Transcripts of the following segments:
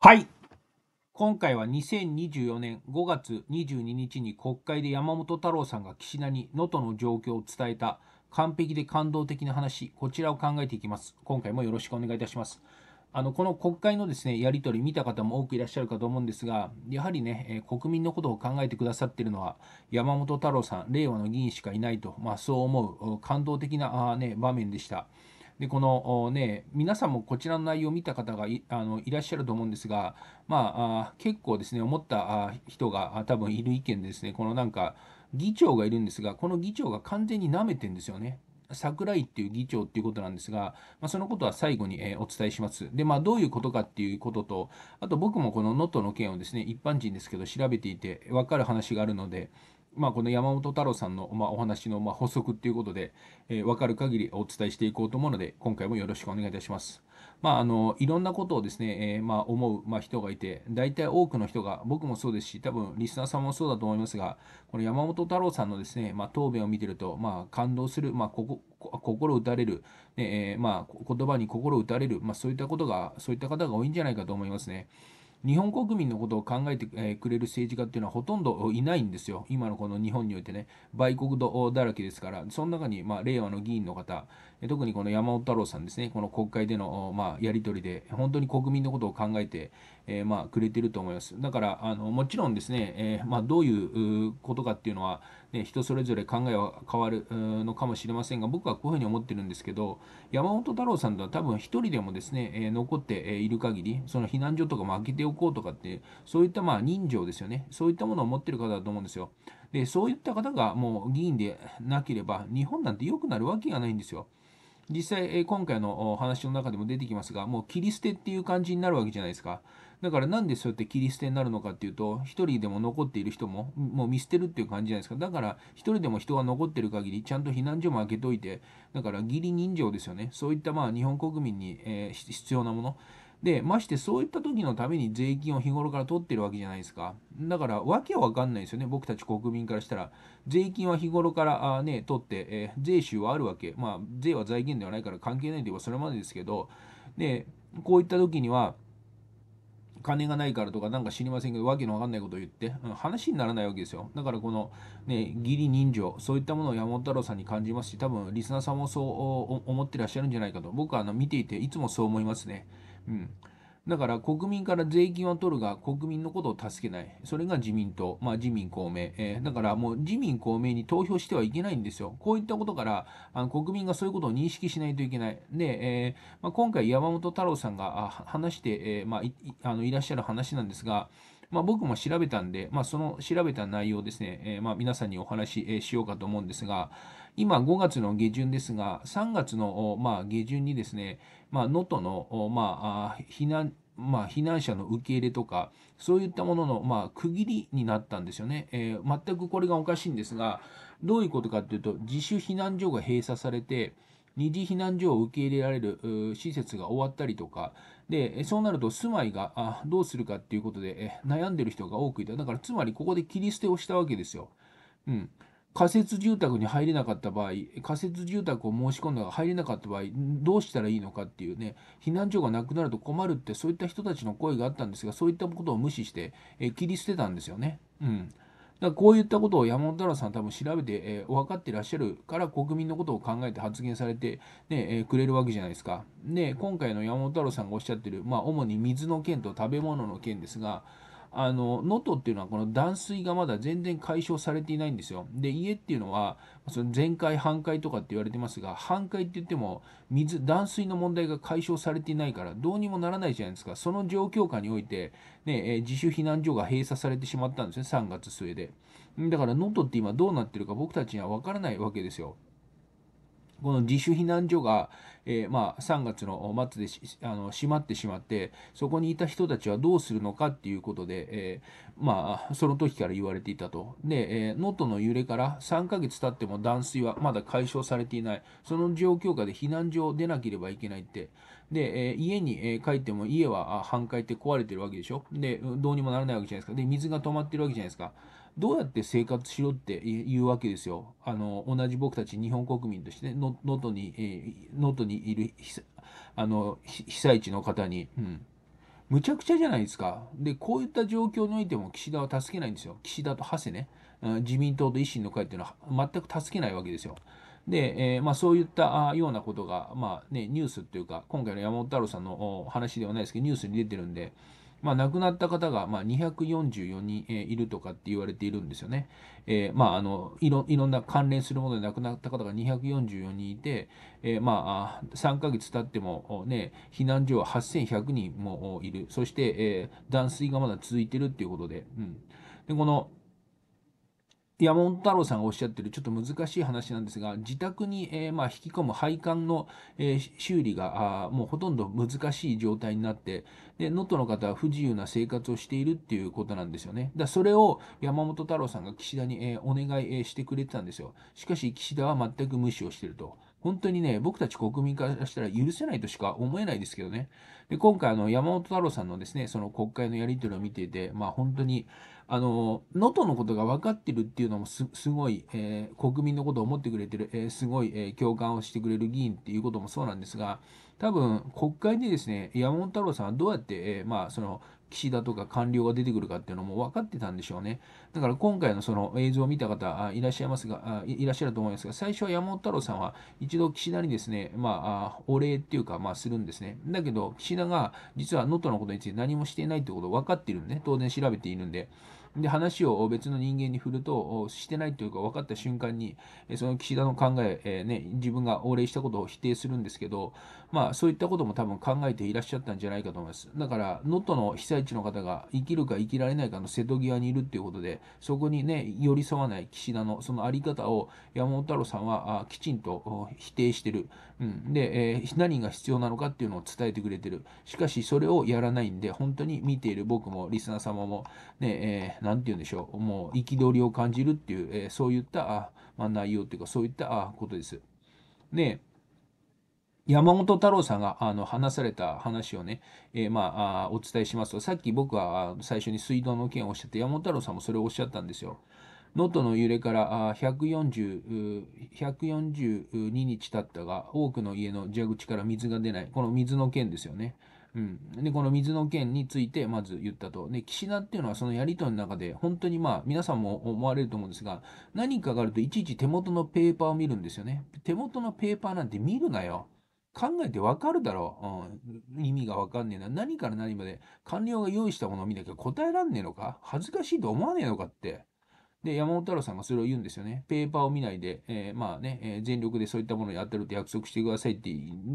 はい。今回は2024年5月22日に国会で山本太郎さんが岸田に能登の状況を伝えた完璧で感動的な話、こちらを考えていきます。今回もよろしくお願いいたします。あのこの国会のですねやり取り見た方も多くいらっしゃるかと思うんですが、やはりね、え国民のことを考えてくださっているのは、山本太郎さん、令和の議員しかいないと、まあ、そう思う感動的なあ、ね、場面でした。でこの、ね、皆さんもこちらの内容を見た方がいあのいらっしゃると思うんですが、まあ、あ結構ですね思った人が多分いる意見ですねこのなんか議長がいるんですがこの議長が完全に舐めてんですよね。桜井っていう議長っていうことなんですが、まあ、そのことは最後に、えー、お伝えします。で、まあ、どういうことかっていうことと、あと僕もこの能登の件をですね、一般人ですけど調べていて分かる話があるので、まあ、この山本太郎さんの、まお話の、ま補足っていうことで、えー、分かる限りお伝えしていこうと思うので、今回もよろしくお願いいたします。まあ、あのいろんなことをですね、えー、まあ、思う、まあ、人がいて、大体多くの人が、僕もそうですし、多分リスナーさんもそうだと思いますが、この山本太郎さんのですね、まあ、答弁を見てると、まあ、感動する、まあ、ここ心打たれる、ねえー、まあ、言葉に心打たれる、まあ、そういったことが、そういった方が多いんじゃないかと思いますね。日本国民のことを考えてくれる政治家っていうのはほとんどいないんですよ、今のこの日本においてね、売国度だらけですから、その中に、まあ、令和の議員の方、特にこの山本太郎さんですね、この国会での、まあ、やり取りで、本当に国民のことを考えて、えー、まあ、くれてると思います。だからあのもちろんですね、えー、まあ、どういうことかっていうのは、ね、人それぞれ考えは変わるのかもしれませんが僕はこういうふうに思ってるんですけど山本太郎さんとは多分1人でもですね、えー、残っている限りその避難所とかも開けておこうとかってそういったまあ人情ですよねそういったものを持ってる方だと思うんですよ。でそういった方がもう議員でなければ日本なんて良くなるわけがないんですよ。実際、今回の話の中でも出てきますが、もう切り捨てっていう感じになるわけじゃないですか。だからなんでそうやって切り捨てになるのかっていうと、一人でも残っている人も、もう見捨てるっていう感じじゃないですか。だから、一人でも人が残ってる限り、ちゃんと避難所も開けといて、だから義理人情ですよね。そういったまあ日本国民に、えー、必要なもの。で、ましてそういった時のために税金を日頃から取ってるわけじゃないですか。だから、わけわかんないですよね、僕たち国民からしたら。税金は日頃からあ、ね、取って、えー、税収はあるわけ。まあ、税は財源ではないから関係ないといえばそれまでですけど、で、こういった時には、金がないからとかなんか知りませんけど、わけのわかんないことを言って、うん、話にならないわけですよ。だからこの、ね、義理人情、そういったものを山本太郎さんに感じますし、多分リスナーさんもそう思ってらっしゃるんじゃないかと、僕はあの見ていていつもそう思いますね。うん、だから国民から税金は取るが、国民のことを助けない。それが自民党、まあ、自民公明、えー、だからもう自民公明に投票してはいけないんですよ。こういったことから、あの国民がそういうことを認識しないといけない。で、えー、まあ、今回山本太郎さんが話して、えー、まあ、いあのいらっしゃる話なんですが、まあ、僕も調べたんで、まあ、その調べた内容ですね、えまあ、皆さんにお話ししようかと思うんですが、今5月の下旬ですが、3月の、まあ、下旬にですね、まあ、能登の、まあ、避難、まあ、避難者の受け入れとか、そういったものの、まあ、区切りになったんですよね、えー、全くこれがおかしいんですが、どういうことかというと、自主避難所が閉鎖されて、二次避難所を受け入れられる施設が終わったりとか、でそうなると住まいがどうするかっていうことで悩んでる人が多くいた。だからつまりここで切り捨てをしたわけですよ。うん、仮設住宅に入れなかった場合、仮設住宅を申し込んだが入れなかった場合、どうしたらいいのかっていうね、避難所がなくなると困るって、そういった人たちの声があったんですが、そういったことを無視して、え切り捨てたんですよね。うん。だこういったことを山本太郎さん多分調べて、えー、分かってらっしゃるから国民のことを考えて発言されてね、ねえー、くれるわけじゃないですか。で今回の山本太郎さんがおっしゃってる、まあ、主に水の件と食べ物の件ですがあの、能登っていうのはこの断水がまだ全然解消されていないんですよ。で、家っていうのは、その全壊、半壊とかって言われてますが、半壊って言っても、水、断水の問題が解消されていないから、どうにもならないじゃないですか。その状況下において、ね、え自主避難所が閉鎖されてしまったんですね、3月末で。だから、能登って今どうなってるか僕たちにはわからないわけですよ。この自主避難所が、えー、まあ、3月の末であの閉まってしまって、そこにいた人たちはどうするのかっていうことで、えー、まあ、その時から言われていたと。で、能、え、登、ー、の揺れから3ヶ月経っても断水はまだ解消されていない。その状況下で避難所を出なければいけないって。で、えー、家に帰っても家は半壊って壊れてるわけでしょ。で、どうにもならないわけじゃないですか。で、水が止まってるわけじゃないですか。どうやって生活しろっていうわけですよ。あの同じ僕たち日本国民として能登に、えー、能登にいるあの被災地の方に、うん、むちゃくちゃじゃないですか。で、こういった状況においても岸田は助けないんですよ。岸田と長谷ね、うん、自民党と維新の会っていうのは全く助けないわけですよ。で、えー、まあ、そういったようなことが、まあね、ニュースっていうか、今回の山本太郎さんの話ではないですけど、ニュースに出てるんで、まあ、亡くなった方が、まあ、244人、いるとかって言われているんですよね。えー、まあ、あのいろ、いろんな関連するもので亡くなった方が244人いて、えー、まあ、3ヶ月経っても、ね、避難所は8100人もいる。そして、えー、断水がまだ続いているということで、うん。で、この、山本太郎さんがおっしゃってるちょっと難しい話なんですが自宅に、えー、まあ、引き込む配管の、えー、修理があもうほとんど難しい状態になってで能登の方は不自由な生活をしているっていうことなんですよねだそれを山本太郎さんが岸田に、えー、お願い、えしてくれてたんですよしかし岸田は全く無視をしてると本当にね、僕たち国民からしたら許せないとしか思えないですけどね。で、今回、あの、山本太郎さんのですね、その国会のやり取りを見ていて、まあ本当に、あの、能登のことが分かってるっていうのもすごい、えー、国民のことを思ってくれてる、えー、すごい、えー、共感をしてくれる議員っていうこともそうなんですが、多分国会でですね、山本太郎さんはどうやって、えまあ、その、岸田とか官僚が出てくるかっていうのも分かってたんでしょうね。だから今回のその映像を見た方いらっしゃいますが、いらっしゃると思いますが、最初は山本太郎さんは一度岸田にですね、まあ、お礼っていうか、まあ、するんですね。だけど、岸田が実は能登のことについて何もしていないってことを分かっているんで、ね、当然調べているんで。で話を別の人間に振るとしてないというか分かった瞬間にその岸田の考ええー、ね、自分がお礼したことを否定するんですけど、まあ、そういったことも多分考えていらっしゃったんじゃないかと思いますだから能登の被災地の方が生きるか生きられないかの瀬戸際にいるということでそこに、ね、寄り添わない岸田のその在り方を山本太郎さんはきちんと否定してる。うん、で、えー、何が必要なのかっていうのを伝えてくれてる。しかし、それをやらないんで、本当に見ている僕も、リスナー様も、ね、えー、なんて言うんでしょう、もう憤りを感じるっていう、えー、そういった、あまあ、内容っていうか、そういったあことです。で、山本太郎さんがあの話された話をね、えー、まあお伝えしますと、さっき僕は最初に水道の件をおっしゃって、山本太郎さんもそれをおっしゃったんですよ。能登の揺れから1 4 2日経ったが、多くの家の蛇口から水が出ない、この水の件ですよね。うん、でこの水の件についてまず言ったと。で、岸田っていうのはそのやり取りの中で、本当にまあ皆さんも思われると思うんですが、何かがあるといちいち手元のペーパーを見るんですよね。手元のペーパーなんて見るなよ。考えてわかるだろう、うん、意味がわかんねえな。何から何まで官僚が用意したものを見なきゃ答えらんねえのか恥ずかしいと思わねえのかって。で、山本太郎さんがそれを言うんですよね。ペーパーを見ないで、えー、まあね、えー、全力でそういったものをやってるって約束してくださいって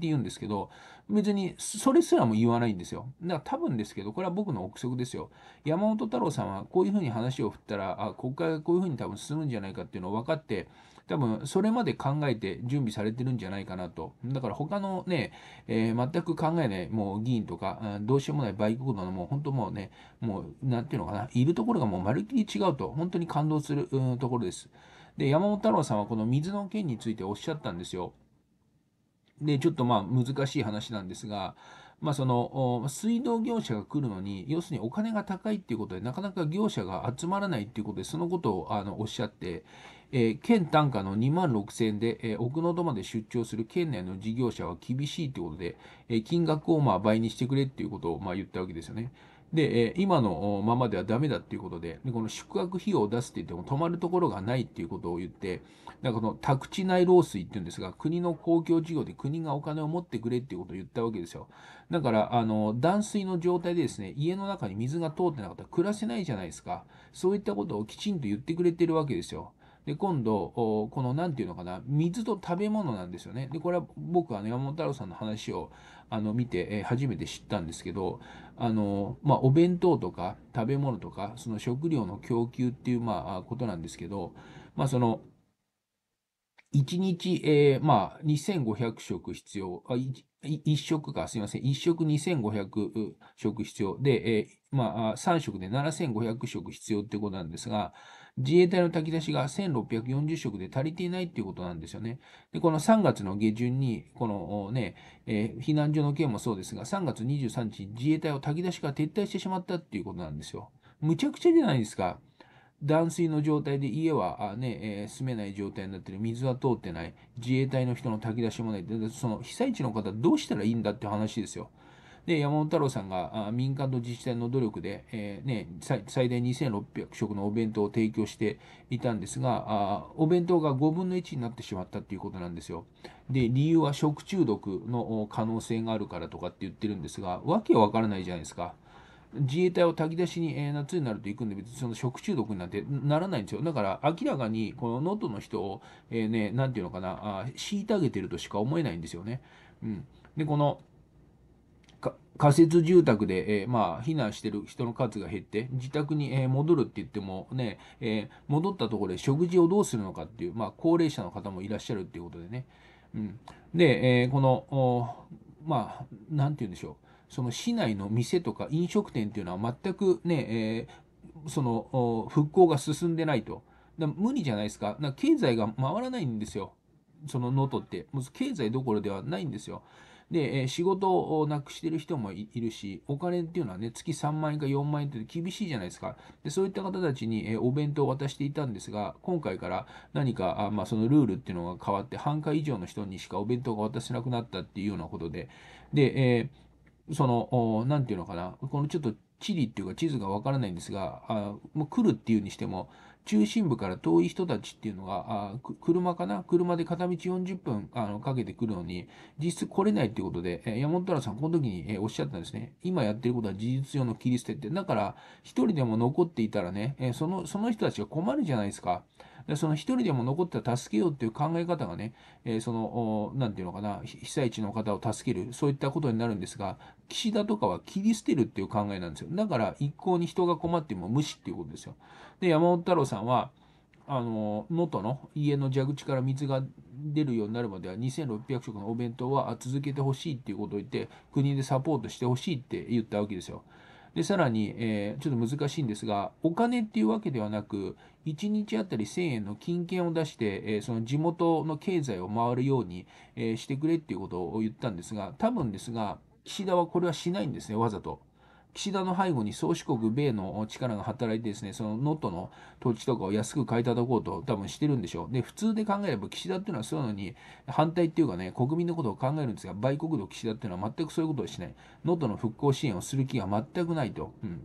言うんですけど、別にそれすらも言わないんですよ。だから多分ですけど、これは僕の憶測ですよ。山本太郎さんはこういうふうに話を振ったら、あ、国会がこういうふうに多分進むんじゃないかっていうのを分かって、多分それまで考えて準備されてるんじゃないかなと。だから他のね、えー、全く考えないもう議員とか、どうしようもない売国道のもう本当もうね、もうなんていうのかな、いるところがもうまるっきり違うと、本当に感動動するところです。で、山本太郎さんはこの水の件についておっしゃったんですよ。で、ちょっとまあ難しい話なんですが、まあ、その水道業者が来るのに、要するにお金が高いっていうことで、なかなか業者が集まらないっていうことで、そのことをあのおっしゃって、えー、県単価の2万6000円で、えー、奥能登まで出張する県内の事業者は厳しいということで、えー、金額をまあ倍にしてくれっていうことをまあ言ったわけですよね。で、え今のままではダメだっていうことでで、この宿泊費用を出すって言っても泊まるところがないっていうことを言って、なんかこの宅地内漏水っていうんですが、国の公共事業で国がお金を持ってくれっていうことを言ったわけですよ。だから、あの、断水の状態でですね、家の中に水が通ってなかったら暮らせないじゃないですか。そういったことをきちんと言ってくれてるわけですよ。で、今度、この何て言うのかな、水と食べ物なんですよね。で、これは僕、は、ね、山本太郎さんの話を、あの、見て、え初めて知ったんですけど、あの、まあ、お弁当とか食べ物とか、その食料の供給っていう、まあ、ことなんですけど、まあ、その、1日、えー、まあ、2500食必要。あ1食か、すみません。1食2500食必要。で、えー、まあ、3食で7500食必要ってことなんですが、自衛隊の炊き出しが1640食で足りていないっていうことなんですよね。で、この3月の下旬に、このね、えー、避難所の件もそうですが、3月23日、自衛隊を炊き出しから撤退してしまったっていうことなんですよ。むちゃくちゃじゃないですか。断水の状態で家はね、えー、住めない状態になってる、水は通ってない、自衛隊の人の炊き出しもない、でその被災地の方どうしたらいいんだって話ですよ。で、山本太郎さんが民間と自治体の努力で、えー、ね、最大2600食のお弁当を提供していたんですが、あお弁当が5分の1になってしまったっていうことなんですよ。で、理由は食中毒の可能性があるからとかって言ってるんですが、わけわからないじゃないですか。自衛隊を炊き出しに、えー、夏になると行くんで、別にその食中毒になってならないんですよ。だから、明らかに、この能登の人を、えー、ね、なんていうのかな、あ虐げてるとしか思えないんですよね。うん。で、この、仮設住宅で、えー、まあ、避難してる人の数が減って、自宅に、えー、戻るって言ってもね、えー、戻ったところで食事をどうするのかっていう、まあ、高齢者の方もいらっしゃるっていうことでね。うん、で、えこの、まあ、なんて言うんでしょう。その市内の店とか飲食店っていうのは全くね、えー、その復興が進んでないと。だ無理じゃないですか。だ経済が回らないんですよ。その能登って。もう経済どころではないんですよ。で、え仕事をなくしてる人もいるし、お金っていうのはね、月3万円か4万円って厳しいじゃないですか。でそういった方たちに、えお弁当を渡していたんですが、今回から何か、あまあ、そのルールっていうのが変わって、半回以上の人にしかお弁当が渡せなくなったっていうようなことで、で、えーその、何て言うのかな、このちょっと地理っていうか地図がわからないんですが、あもう来るっていうにしても、中心部から遠い人たちっていうのが、あ車かな車で片道40分あのかけてくるのに、実質来れないっていうことで、え山本太郎さん、この時に、えおっしゃったんですね。今やってることは事実上の切り捨てって。だから、一人でも残っていたらね、えその、その人たちが困るじゃないですか。でその一人でも残ったら助けようっていう考え方がね、えー、その、何て言うのかな、被災地の方を助ける、そういったことになるんですが、岸田とかは切り捨てるっていう考えなんですよ。だから一向に人が困っても無視っていうことですよ。で、山本太郎さんは、あの、能登の家の蛇口から水が出るようになるまでは2600食のお弁当は続けてほしいっていうことを言って、国でサポートしてほしいって言ったわけですよ。で、さらに、えー、ちょっと難しいんですが、お金っていうわけではなく、1日あたり1000円の金券を出して、えー、その地元の経済を回るように、えー、してくれっていうことを言ったんですが、多分ですが、岸田はこれはしないんですね、わざと。岸田の背後に宗主国米の力が働いてですね、その能登の土地とかを安く買い叩こうと多分してるんでしょう。で、普通で考えれば岸田っていうのはそういうのに反対っていうかね、国民のことを考えるんですが、売国土岸田っていうのは全くそういうことをしない。能登の復興支援をする気が全くないと。うん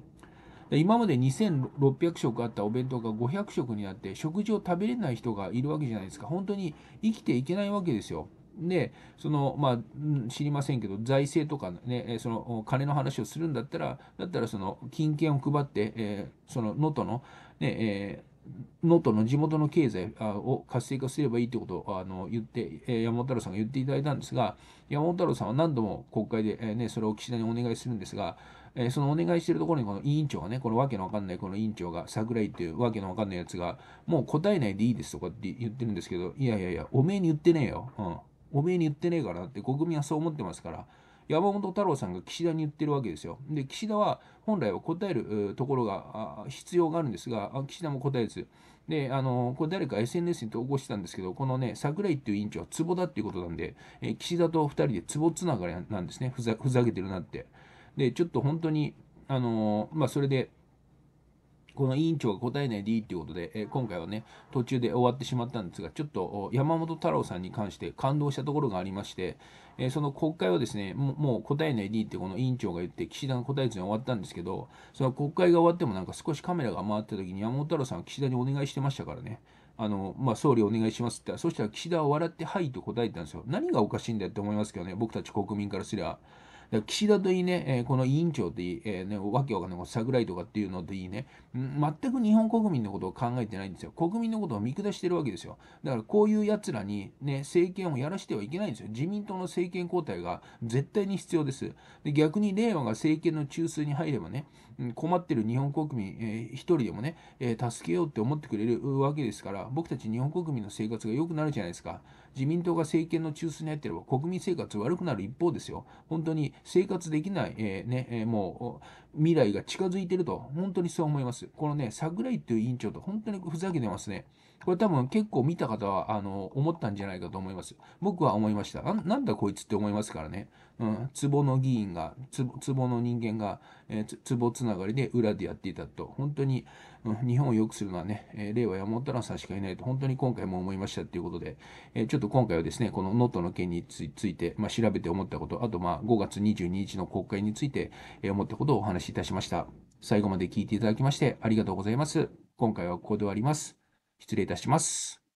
今まで2600食あったお弁当が500食になって食事を食べれない人がいるわけじゃないですか本当に生きていけないわけですよでそのまあ知りませんけど財政とかねその金の話をするんだったらだったらその金券を配って、えー、その能登のねえー能登の地元の経済を活性化すればいいということをあの言って、え山本太郎さんが言っていただいたんですが、山本太郎さんは何度も国会で、えね、それを岸田にお願いするんですが、えそのお願いしてるところにこの委員長がね、このわけのわかんないこの委員長が、桜井っていうわけのわかんないやつが、もう答えないでいいですとかって言ってるんですけど、いやいやいや、おめえに言ってねえよ。うんおめえに言ってねえからって国民はそう思ってますから、山本太郎さんが岸田に言ってるわけですよ。で、岸田は本来は答えるところが必要があるんですが、岸田も答えず。で、あの、これ誰か SNS に投稿してたんですけど、このね、桜井っていう委員長は壺だっていうことなんで、え岸田と2人でツつながりなんですねふざ。ふざけてるなって。で、ちょっと本当に、あのまあ、それで、この委員長が答えないでいいっていうことで、え今回はね、途中で終わってしまったんですが、ちょっと山本太郎さんに関して感動したところがありまして、えその国会はですねも、もう答えないでいいってこの委員長が言って、岸田の答えずに終わったんですけど、その国会が終わってもなんか少しカメラが回った時に山本太郎さんは岸田にお願いしてましたからね。あの、まあ、総理お願いしますって言ったら、そしたら岸田は笑って、はいと答えたんですよ。何がおかしいんだよって思いますけどね、僕たち国民からすりら岸田といいね、えー、この委員長といい、えー、ね、わけわかんない、桜井とかっていうのといいね、全く日本国民のことを考えてないんですよ。国民のことを見下してるわけですよ。だからこういうやつらに、ね、政権をやらしてはいけないんですよ。自民党の政権交代が絶対に必要です。で逆に令和が政権の中枢に入ればね、困ってる日本国民、えー、一人でもね、えー、助けようって思ってくれるわけですから、僕たち日本国民の生活が良くなるじゃないですか。自民党が政権の中枢に入っていれば国民生活悪くなる一方ですよ。本当に生活できない、えー、ね、えー、もう未来が近づいてると、本当にそう思います。このね、桜井という委員長と本当にふざけてますね。これ多分結構見た方は、あの、思ったんじゃないかと思います。僕は思いました。なんだこいつって思いますからね。うん、壺の議員が、壺の人間が、えー、壺つながりで裏でやっていたと、本当に、うん、日本を良くするのはね、えー、令和山本太郎さんしかいないと、本当に今回も思いましたっていうことで、えー、ちょっと今回はですね、この能登の件について、まあ、調べて思ったこと、あとまあ5月22日の国会について、えー、思ったことをお話しいたしました。最後まで聞いていただきましてありがとうございます。今回はここで終わります。失礼いたします。